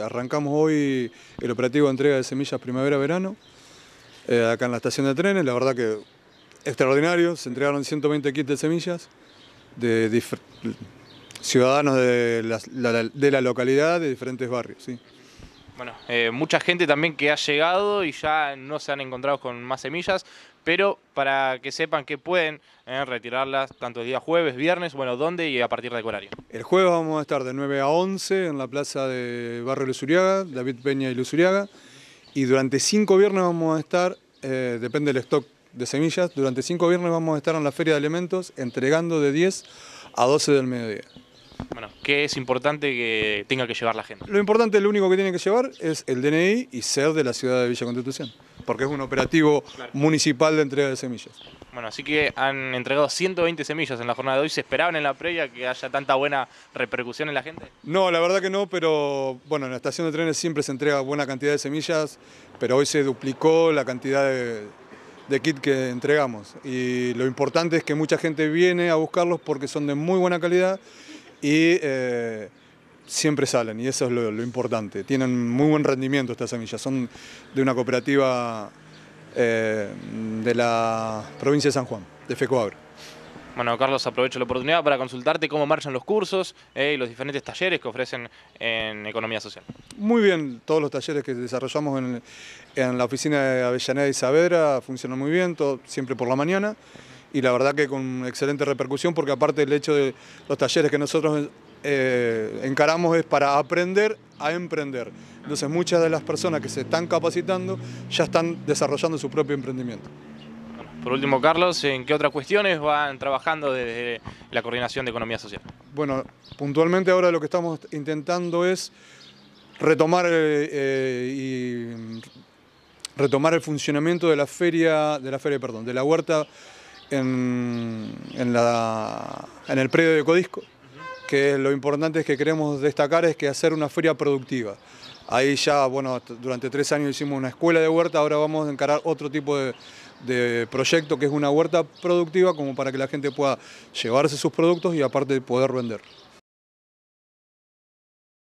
Arrancamos hoy el operativo de entrega de semillas primavera-verano, eh, acá en la estación de trenes, la verdad que extraordinario, se entregaron 120 kits de semillas de ciudadanos de la, localidad, de diferentes barrios bueno, eh, mucha gente también que ha llegado y ya no se han encontrado con más semillas, pero para que sepan que pueden eh, retirarlas tanto el día jueves, viernes, bueno, dónde y a partir de qué horario. El jueves vamos a estar de 9 a 11 en la plaza de Barrio Luzuriaga, David Peña y Luzuriaga, y durante 5 viernes vamos a estar, eh, depende del stock de semillas, durante 5 viernes vamos a estar en la Feria de Elementos entregando de 10 a 12 del mediodía. Bueno, ¿qué es importante que tenga que llevar la gente? Lo importante, lo único que tiene que llevar es el DNI y ser de la ciudad de Villa Constitución, porque es un operativo municipal de entrega de semillas. Bueno, así que han entregado 120 semillas en la jornada de hoy. ¿Se esperaban en la previa que haya tanta buena repercusión en la gente? No, la verdad que no, pero bueno, en la estación de trenes siempre se entrega buena cantidad de semillas, pero hoy se duplicó la cantidad de, de kit que entregamos. Y lo importante es que mucha gente viene a buscarlos porque son de muy buena calidad y eh, siempre salen, y eso es lo, importante. Tienen muy buen rendimiento estas semillas, son de una cooperativa eh, de la provincia de San Juan, de Fecoagro. Bueno, Carlos, aprovecho la oportunidad para consultarte cómo marchan los cursos eh, y los diferentes talleres que ofrecen en Economía Social. Muy bien, todos los talleres que desarrollamos en, la oficina de Avellaneda y Saavedra funcionan muy bien, siempre por la mañana y la verdad que con excelente repercusión porque aparte el hecho de los talleres que nosotros eh, encaramos es para aprender a emprender. Entonces muchas de las personas que se están capacitando ya están desarrollando su propio emprendimiento. Por último, Carlos, ¿en qué otras cuestiones van trabajando desde la coordinación de economía social? Bueno, puntualmente ahora lo que estamos intentando es retomar eh, eh, retomar el funcionamiento de la feria, de la feria, perdón, de la huerta en, el predio de Codisco, que lo importante es que queremos destacar es que hacer una feria productiva. Ahí ya, bueno, durante tres años hicimos una escuela de huerta, ahora vamos a encarar otro tipo de, de proyecto que es una huerta productiva como para que la gente pueda llevarse sus productos y aparte poder vender.